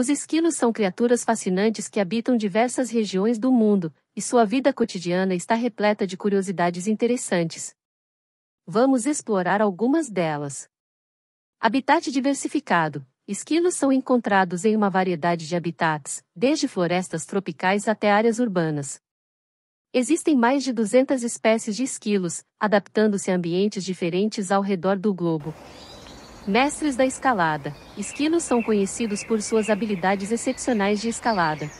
Os esquilos são criaturas fascinantes que habitam diversas regiões do mundo, e sua vida cotidiana está repleta de curiosidades interessantes. Vamos explorar algumas delas. Habitat diversificado. Esquilos são encontrados em uma variedade de habitats, desde florestas tropicais até áreas urbanas. Existem mais de 200 espécies de esquilos, adaptando-se a ambientes diferentes ao redor do globo, Mestres da escalada, esquilos são conhecidos por suas habilidades excepcionais de escalada.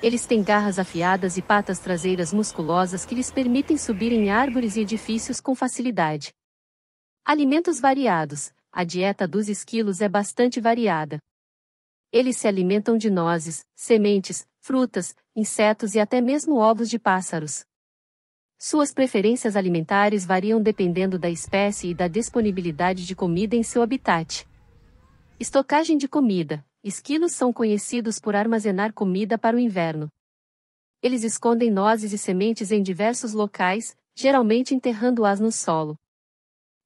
Eles têm garras afiadas e patas traseiras musculosas que lhes permitem subir em árvores e edifícios com facilidade. Alimentos variados. A dieta dos esquilos é bastante variada. Eles se alimentam de nozes, sementes, frutas, insetos e até mesmo ovos de pássaros. Suas preferências alimentares variam dependendo da espécie e da disponibilidade de comida em seu habitat. Estocagem de comida. Esquilos são conhecidos por armazenar comida para o inverno. Eles escondem nozes e sementes em diversos locais, geralmente enterrando-as no solo.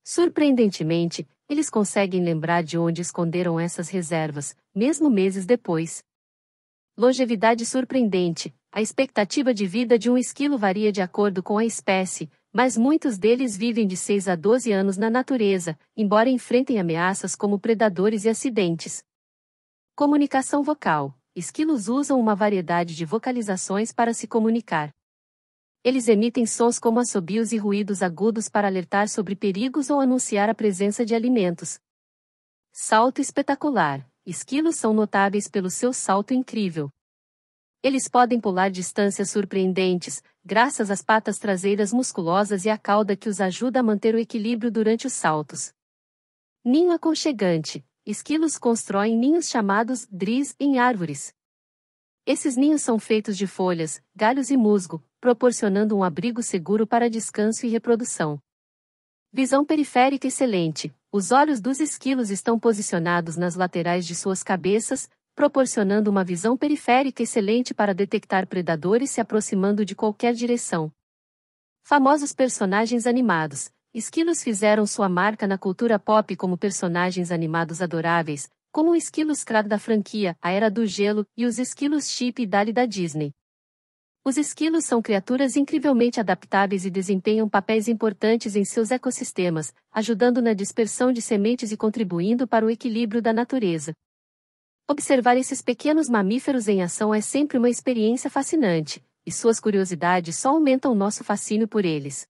Surpreendentemente, eles conseguem lembrar de onde esconderam essas reservas, mesmo meses depois. Longevidade surpreendente. A expectativa de vida de um esquilo varia de acordo com a espécie, mas muitos deles vivem de 6 a 12 anos na natureza, embora enfrentem ameaças como predadores e acidentes. Comunicação vocal. Esquilos usam uma variedade de vocalizações para se comunicar. Eles emitem sons como assobios e ruídos agudos para alertar sobre perigos ou anunciar a presença de alimentos. Salto espetacular. Esquilos são notáveis pelo seu salto incrível. Eles podem pular distâncias surpreendentes, graças às patas traseiras musculosas e à cauda que os ajuda a manter o equilíbrio durante os saltos. Ninho aconchegante. Esquilos constroem ninhos chamados dris em árvores. Esses ninhos são feitos de folhas, galhos e musgo, proporcionando um abrigo seguro para descanso e reprodução. Visão periférica excelente. Os olhos dos esquilos estão posicionados nas laterais de suas cabeças, proporcionando uma visão periférica excelente para detectar predadores se aproximando de qualquer direção. Famosos personagens animados, esquilos fizeram sua marca na cultura pop como personagens animados adoráveis, como o Esquilos Crab da franquia A Era do Gelo e os Esquilos Chip e Dali da Disney. Os esquilos são criaturas incrivelmente adaptáveis e desempenham papéis importantes em seus ecossistemas, ajudando na dispersão de sementes e contribuindo para o equilíbrio da natureza. Observar esses pequenos mamíferos em ação é sempre uma experiência fascinante, e suas curiosidades só aumentam nosso fascínio por eles.